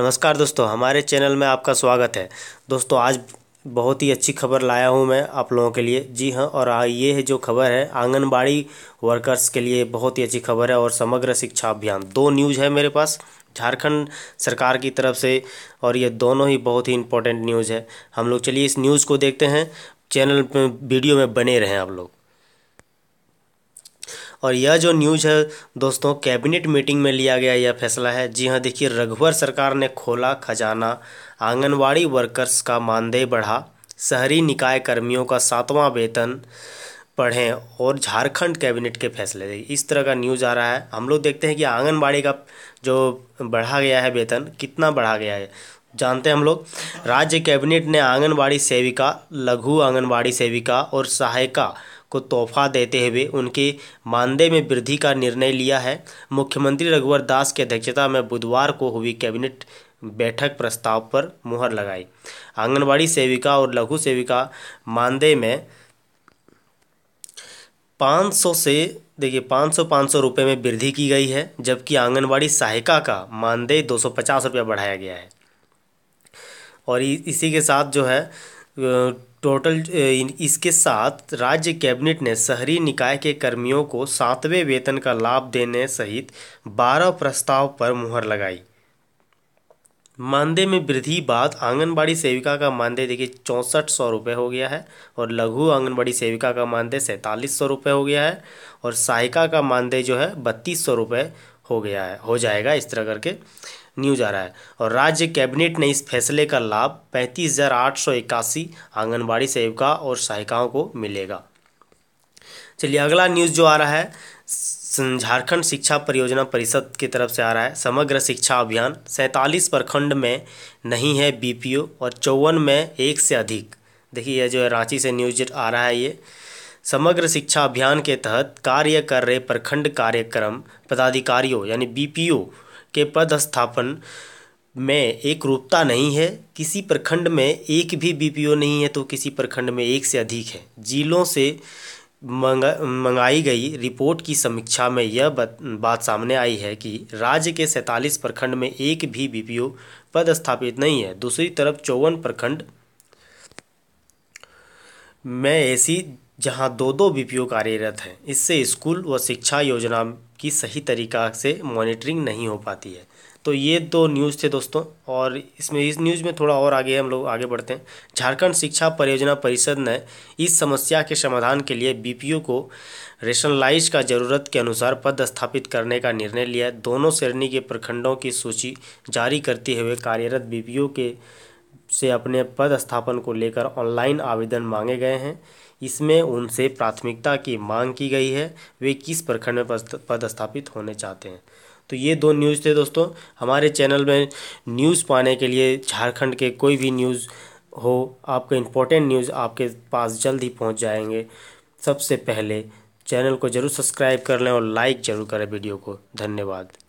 नमस्कार दोस्तों हमारे चैनल में आपका स्वागत है दोस्तों आज बहुत ही अच्छी खबर लाया हूं मैं आप लोगों के लिए जी हां और ये है जो खबर है आंगनबाड़ी वर्कर्स के लिए बहुत ही अच्छी खबर है और समग्र शिक्षा अभियान दो न्यूज़ है मेरे पास झारखंड सरकार की तरफ से और ये दोनों ही बहुत ही इम्पोर्टेंट न्यूज़ है हम लोग चलिए इस न्यूज़ को देखते हैं चैनल पर वीडियो में बने रहें आप लोग और यह जो न्यूज है दोस्तों कैबिनेट मीटिंग में लिया गया यह फैसला है जी हाँ देखिए रघुवर सरकार ने खोला खजाना आंगनवाड़ी वर्कर्स का मानदेय बढ़ा शहरी निकाय कर्मियों का सातवां वेतन पढ़ें और झारखंड कैबिनेट के फैसले इस तरह का न्यूज़ आ रहा है हम लोग देखते हैं कि आंगनबाड़ी का जो बढ़ा गया है वेतन कितना बढ़ा गया है जानते हैं हम लोग राज्य कैबिनेट ने आंगनबाड़ी सेविका लघु आंगनबाड़ी सेविका और सहायिका को तोहफा देते हुए उनके मानदेय में वृद्धि का निर्णय लिया है मुख्यमंत्री रघुवर दास की अध्यक्षता में बुधवार को हुई कैबिनेट बैठक प्रस्ताव पर मुहर लगाई आंगनबाड़ी सेविका और लघु सेविका मानदेय में 500 से देखिए 500 500 रुपए में वृद्धि की गई है जबकि आंगनबाड़ी सहायिका का मानदेय दो पचास रुपया बढ़ाया गया है और इसी के साथ जो है टोटल इसके साथ राज्य कैबिनेट ने शहरी निकाय के कर्मियों को सातवें वेतन का लाभ देने सहित बारह प्रस्ताव पर मुहर लगाई मानदेय में वृद्धि बाद आंगनबाड़ी सेविका का मानदेय देखिए चौंसठ सौ रुपये हो गया है और लघु आंगनबाड़ी सेविका का मानदेय सैंतालीस सौ रुपये हो गया है और सहायिका का मानदेय जो है बत्तीस सौ रुपये हो गया है हो जाएगा इस तरह करके न्यूज आ रहा है और राज्य कैबिनेट ने इस फैसले का लाभ पैंतीस हज़ार आठ सौ इक्यासी आंगनबाड़ी सेविका और सहायिकाओं को मिलेगा चलिए अगला न्यूज़ जो आ रहा है झारखंड शिक्षा परियोजना परिषद की तरफ से आ रहा है समग्र शिक्षा अभियान सैंतालीस प्रखंड में नहीं है बीपीओ और चौवन में एक से अधिक देखिए यह जो है रांची से न्यूज आ रहा है ये समग्र शिक्षा अभियान के तहत कार्य कर रहे प्रखंड कार्यक्रम पदाधिकारियों यानी बीपीओ के पदस्थापन में एक रूपता नहीं है किसी प्रखंड में एक भी बीपीओ नहीं है तो किसी प्रखंड में एक से अधिक है जिलों से मंगा मंगाई गई रिपोर्ट की समीक्षा में यह बात सामने आई है कि राज्य के सैंतालीस प्रखंड में एक भी बीपीओ पदस्थापित नहीं है दूसरी तरफ चौवन प्रखंड में ऐसी जहाँ दो दो बी पी ओ कार्यरत हैं इससे स्कूल व शिक्षा योजना की सही तरीक़ा से मॉनिटरिंग नहीं हो पाती है तो ये दो न्यूज़ थे दोस्तों और इसमें इस न्यूज़ में थोड़ा और आगे हम लोग आगे बढ़ते हैं झारखंड शिक्षा परियोजना परिषद ने इस समस्या के समाधान के लिए बी को रेशनलाइज का ज़रूरत के अनुसार पद स्थापित करने का निर्णय लिया दोनों श्रेणी के प्रखंडों की सूची जारी करते हुए कार्यरत बी के से अपने पद स्थापन को लेकर ऑनलाइन आवेदन मांगे गए हैं इसमें उनसे प्राथमिकता की मांग की गई है वे किस प्रखंड में पदस्थापित होने चाहते हैं तो ये दो न्यूज़ थे दोस्तों हमारे चैनल में न्यूज़ पाने के लिए झारखंड के कोई भी न्यूज़ हो आपके इम्पोर्टेंट न्यूज़ आपके पास जल्द ही पहुँच जाएंगे सबसे पहले चैनल को ज़रूर सब्सक्राइब कर लें और लाइक ज़रूर करें वीडियो को धन्यवाद